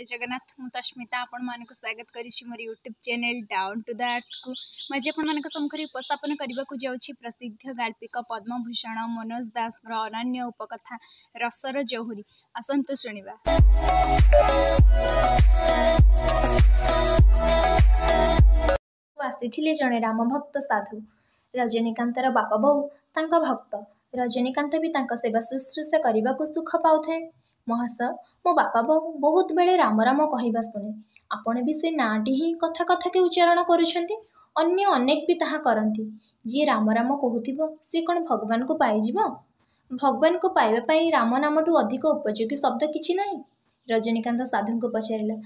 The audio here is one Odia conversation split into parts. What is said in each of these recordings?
जगन्नाथ હું તસ્મિતા આપણ માનકુ સ્વાગત કરીશી મારી YouTube channel down to the earth કુ આજે આપણ માનક સમખરી ઉપસ્થાપન କରିବାକୁ ଯାଉଛି પ્રસિદ્ધ ગાલ્પિક પદ્મભૂષણ મનોજ દાસର અનન્ય ઉપકથા રસર જોહરી આસંતુ શુણિବା ଆସିଥିଲେ ଜଣେ ରାମଭକ୍ତ ସାଧୁ ରଜନୀକାନ୍ତର ବାପା ବୋଉ ତାଙ୍କ ଭକ୍ତ ରଜନୀକାନ୍ତ ବି ତାଙ୍କ ସେବା ଶୁଶ୍ରୂଷା କରିବାକୁ ସୁଖ ପାଉଥାଏ ମହାଶୟ ମୋ ବାପା ବହୁତ ବେଳେ ରାମ ରାମ କହିବା ଶୁଣେ ଆପଣ ବି ସେ ନାଁଟି ହିଁ କଥା କଥାକେ ଉଚ୍ଚାରଣ କରୁଛନ୍ତି ଅନ୍ୟ ଅନେକ ବି ତାହା କରନ୍ତି ଯିଏ ରାମ ରାମ କହୁଥିବ ସିଏ କ'ଣ ଭଗବାନଙ୍କୁ ପାଇଯିବ ଭଗବାନଙ୍କୁ ପାଇବା ପାଇଁ ରାମ ନାମଠୁ ଅଧିକ ଉପଯୋଗୀ ଶବ୍ଦ କିଛି ନାହିଁ ରଜନୀକାନ୍ତ ସାଧୁଙ୍କୁ ପଚାରିଲା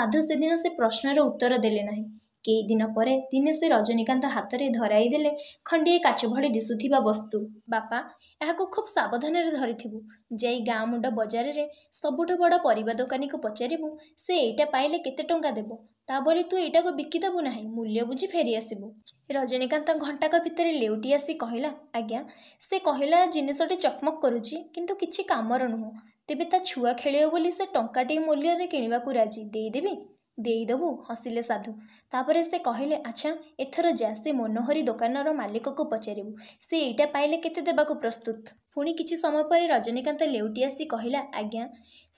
ସାଧୁ ସେଦିନ ସେ ପ୍ରଶ୍ନର ଉତ୍ତର ଦେଲେ ନାହିଁ କେଇ ଦିନ ପରେ ଦିନେ ସେ ରଜନୀକାନ୍ତ ହାତରେ ଧରାଇ ଦେଲେ ଖଣ୍ଡିଏ କାଚ ଭଳି ଦିଶୁଥିବା ବସ୍ତୁ ବାପା ଏହାକୁ ଖୁବ୍ ସାବଧାନରେ ଧରିଥିବୁ ଯାଇ ଗାଁ ମୁଣ୍ଡ ବଜାରରେ ସବୁଠୁ ବଡ଼ ପରିବା ଦୋକାନୀକୁ ପଚାରିବୁ ସେ ଏଇଟା ପାଇଲେ କେତେ ଟଙ୍କା ଦେବ ତା ବୋଲି ତୁ ଏଇଟାକୁ ବିକିଦେବୁ ନାହିଁ ମୂଲ୍ୟ ବୁଝି ଫେରି ଆସିବୁ ରଜନୀକାନ୍ତ ଘଣ୍ଟାକ ଭିତରେ ଲେଉଟି ଆସି କହିଲା ଆଜ୍ଞା ସେ କହିଲା ଜିନିଷଟି ଚକମକ କରୁଛି କିନ୍ତୁ କିଛି କାମର ନୁହଁ ତେବେ ତା ଛୁଆ ଖେଳିବ ବୋଲି ସେ ଟଙ୍କାଟିଏ ମୂଲ୍ୟରେ କିଣିବାକୁ ରାଜି ଦେଇଦେବି ଦେଇଦେବୁ ହସିଲେ ସାଧୁ ତାପରେ ସେ କହିଲେ ଆଚ୍ଛା ଏଥର ଯା ସେ ମନୋହରୀ ଦୋକାନର ମାଲିକକୁ ପଚାରିବୁ ସେ ଏଇଟା ପାଇଲେ କେତେ ଦେବାକୁ ପ୍ରସ୍ତୁତ ପୁଣି କିଛି ସମୟ ପରେ ରଜନୀକାନ୍ତ ଲେଉଟି ଆସି କହିଲା ଆଜ୍ଞା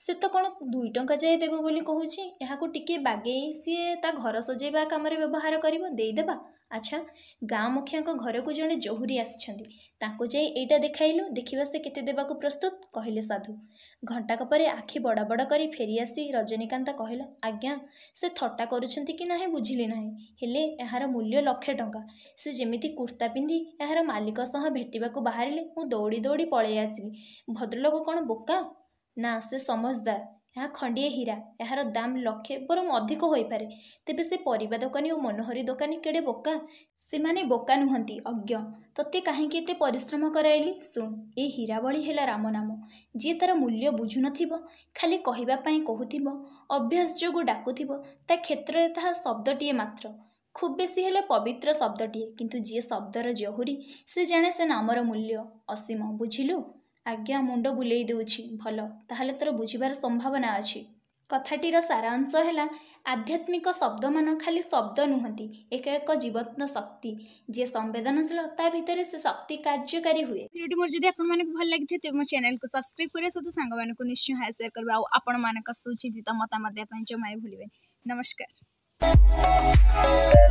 ସେ ତ କ'ଣ ଦୁଇ ଟଙ୍କା ଯାଏ ଦେବ ବୋଲି କହୁଛି ଏହାକୁ ଟିକିଏ ବାଗେଇ ସିଏ ତା ଘର ସଜେଇବା କାମରେ ବ୍ୟବହାର କରିବ ଦେଇଦେବା ଆଚ୍ଛା ଗାଁ ମୁଖିଆଙ୍କ ଘରକୁ ଜଣେ ଜହୁରୀ ଆସିଛନ୍ତି ତାଙ୍କୁ ଯାଇ ଏଇଟା ଦେଖାଇଲୁ ଦେଖିବା ସେ କେତେ ଦେବାକୁ ପ୍ରସ୍ତୁତ କହିଲେ ସାଧୁ ଘଣ୍ଟାକ ପରେ ଆଖି ବଡ଼ ବଡ଼ କରି ଫେରିଆସି ରଜନୀକାନ୍ତ କହିଲା ଆଜ୍ଞା ସେ ଥଟ୍ଟା କରୁଛନ୍ତି କି ନାହିଁ ବୁଝିଲି ନାହିଁ ହେଲେ ଏହାର ମୂଲ୍ୟ ଲକ୍ଷେ ଟଙ୍କା ସେ ଯେମିତି କୁର୍ତ୍ତା ପିନ୍ଧି ଏହାର ମାଲିକ ସହ ଭେଟିବାକୁ ବାହାରିଲେ ମୁଁ ଦୌଡ଼ି ଦୌଡ଼ି ଧରି ପଳାଇ ଆସିଲି ଭଦ୍ରଲୋକ କ'ଣ ବୋକା ନା ସେ ସମଜଦାର ଏହା ଖଣ୍ଡିଏ ହୀରା ଏହାର ଦାମ ଲକ୍ଷେ ବରଂ ଅଧିକ ହୋଇପାରେ ତେବେ ସେ ପରିବା ଦୋକାନୀ ଓ ମନୋହରୀ ଦୋକାନୀ କେଡ଼େ ବୋକା ସେମାନେ ବୋକା ନୁହନ୍ତି ଅଜ୍ଞ ତତେ କାହିଁକି ଏତେ ପରିଶ୍ରମ କରାଇଲି ଶୁଣ ଏ ହୀରା ଭଳି ହେଲା ରାମ ନାମ ଯିଏ ତାର ମୂଲ୍ୟ ବୁଝୁନଥିବ ଖାଲି କହିବା ପାଇଁ କହୁଥିବ ଅଭ୍ୟାସ ଯୋଗୁଁ ଡାକୁଥିବ ତା କ୍ଷେତ୍ରରେ ତାହା ଶବ୍ଦଟିଏ ମାତ୍ର ଖୁବ୍ ବେଶୀ ହେଲେ ପବିତ୍ର ଶବ୍ଦଟିଏ କିନ୍ତୁ ଯିଏ ଶବ୍ଦର ଜହୁରୀ ସେ ଜାଣେ ସେ ନାମର ମୂଲ୍ୟ ଅସୀମ ବୁଝିଲୁ ଆଜ୍ଞା ମୁଣ୍ଡ ବୁଲେଇ ଦେଉଛି ଭଲ ତାହେଲେ ତୋର ବୁଝିବାର ସମ୍ଭାବନା ଅଛି କଥାଟିର ସାରାଂଶ ହେଲା ଆଧ୍ୟାତ୍ମିକ ଶବ୍ଦମାନ ଖାଲି ଶବ୍ଦ ନୁହନ୍ତି ଏକ ଏକ ଜୀବନ୍ତ ଶକ୍ତି ଯିଏ ସମ୍ବେଦନଶୀଳ ତା ଭିତରେ ସେ ଶକ୍ତି କାର୍ଯ୍ୟକାରୀ ହୁଏ ଭିଡ଼ିଓଟି ମୋର ଯଦି ଆପଣମାନଙ୍କୁ ଭଲ ଲାଗିଥାଏ ତେବେ ମୋ ଚ୍ୟାନେଲକୁ ସବସ୍କ୍ରାଇବ୍ କରିବା ସହିତ ସାଙ୍ଗମାନଙ୍କୁ ନିଶ୍ଚୟ ହାୟ ସେୟାର କରିବା ଆଉ ଆପଣମାନଙ୍କ ସୁଚିନ୍ତିତ ମତାମତ ଦେବା ପାଇଁ ଜମା ଭୁଲିବେନି ନମସ୍କାର Thank you.